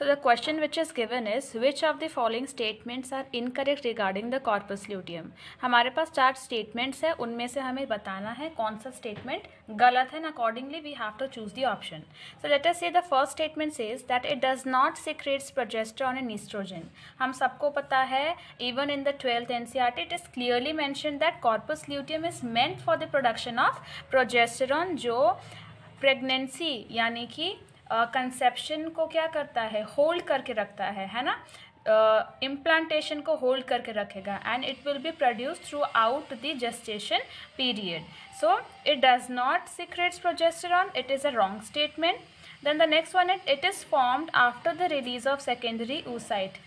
So the question which is given is which of the following statements are incorrect regarding the corpus luteum? हमारे पास चार statements है उनमें से हमें बताना है कौन सा statement गलत है and accordingly we have to choose the option. So let us see the first statement says that it does not secretes progesterone and estrogen. हम सबको पता है even in the 12th NCRT it is clearly mentioned that corpus luteum is meant for the production of progesterone जो pregnancy यानी कि conception को क्या करता है होल्ड करके रखता है है ना इम्प्लांटेशन uh, को होल्ड करके रखेगा and it will be produce throughout the gestation period so it does not secretes progesterone it is a wrong statement then the next one it it is formed after the release of secondary oocyte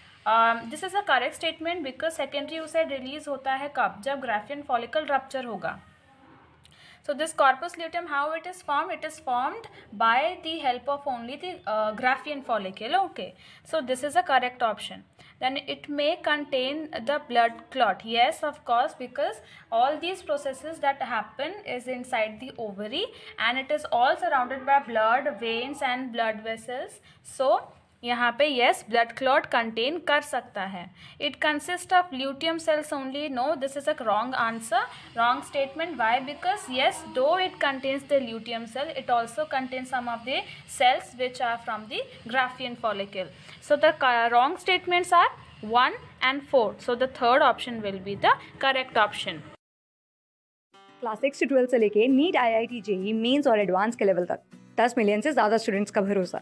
this is a correct statement because secondary oocyte release होता है कब जब Graafian follicle rupture होगा So this corpus luteum, how it is formed? It is formed by the help of only the uh, graphene follicle. Okay. So this is a correct option. Then it may contain the blood clot. Yes, of course, because all these processes that happen is inside the ovary and it is all surrounded by blood, veins and blood vessels. So यहाँ पे yes blood clot contain कर सकता है it consist of luteum cells only no this is a wrong answer wrong statement why because yes do it contains the luteum cell it also contain some of the cells which are from the Graafian follicle so the wrong statements are one and four so the third option will be the correct option class six से twelfth से लेके NEET I I T JEE mains और advance के level तक दस million से ज़्यादा students का भरोसा